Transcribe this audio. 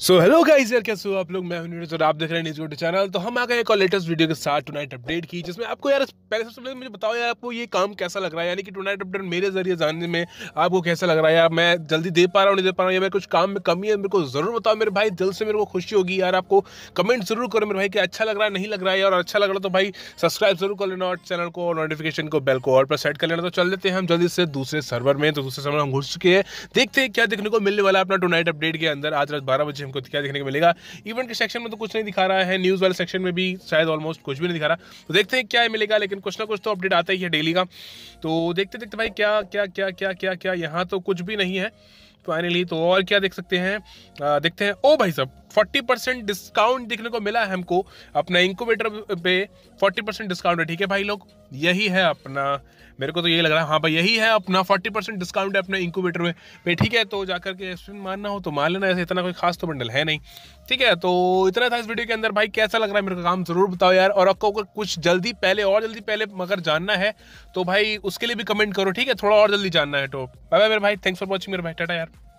so hello guys यार कैसे हो आप लोग मैं हूं और आप देख रहे हैं न्यूज यूट्यूब चैनल तो हम आ गए एक और लेटेस्ट वीडियो के साथ टुनाइट अपडेट की जिसमें आपको यार पहले सबसे पहले मुझे बताओ यार आपको ये काम कैसा लग रहा है यानी कि टुनाइट अपडेट मेरे जरिए जानने में आपको कैसा लग रहा है यार मैं जल्दी दे पा रहा हूँ नहीं दे पा रहा हूँ या मेरे कुछ काम में कमी है मेरे को जरूर बताओ मेरे भाई दिल से मेरे को खुशी होगी यार आपको कमेंट जरूर करो मेरे भाई कि अच्छा लग रहा है नहीं लग रहा है और अच्छा लग रहा है तो भाई सब्सक्राइब जरूर कर लेना और चैनल को और नोटिफिकेशन को बेल को और पर सेट कर लेना तो चल देते हैं हम जल्दी से दूसरे सर्वर में तो दूसरे सर्वर हम घुस चुके हैं देखते हैं क्या देखने को मिलने वाला है अपना टुनाइट अपडेट के अंदर आज रात बारह बजे आज हमको क्या देखने को मिलेगा इवेंट के सेक्शन में तो कुछ नहीं दिखा रहा है न्यूज़ वाले सेक्शन में भी शायद ऑलमोस्ट कुछ भी नहीं दिखा रहा तो देखते हैं क्या मिलेगा लेकिन कुछ ना कुछ तो अपडेट आता ही है डेली का तो देखते देखते भाई क्या क्या क्या क्या क्या क्या यहाँ तो कुछ भी नहीं है फाइनली तो और क्या देख सकते हैं आ, देखते हैं ओ भाई साहब 40 परसेंट डिस्काउंट देखने को मिला है हमको अपना इंक्यूबेटर पे 40 परसेंट डिस्काउंट है ठीक है भाई लोग यही है अपना मेरे को तो यही लग रहा है हाँ भाई यही है अपना 40 परसेंट डिस्काउंट है अपने इंक्यूबेटर पे ठीक है तो जाकर के मानना हो तो मान लेना ऐसे इतना कोई खास तो बंडल है नहीं ठीक है तो इतना था इस वीडियो के अंदर भाई कैसा लग रहा है मेरे को काम जरूर बताओ यार और आपको अगर कुछ जल्दी पहले और जल्दी पहले मगर जानना है तो भाई उसके लिए भी कमेंट करो ठीक है थोड़ा और जल्दी जानना है तो बाय बाय मेरे भाई थैंक्स फॉर वॉचिंग मेरे भाई टाटा यार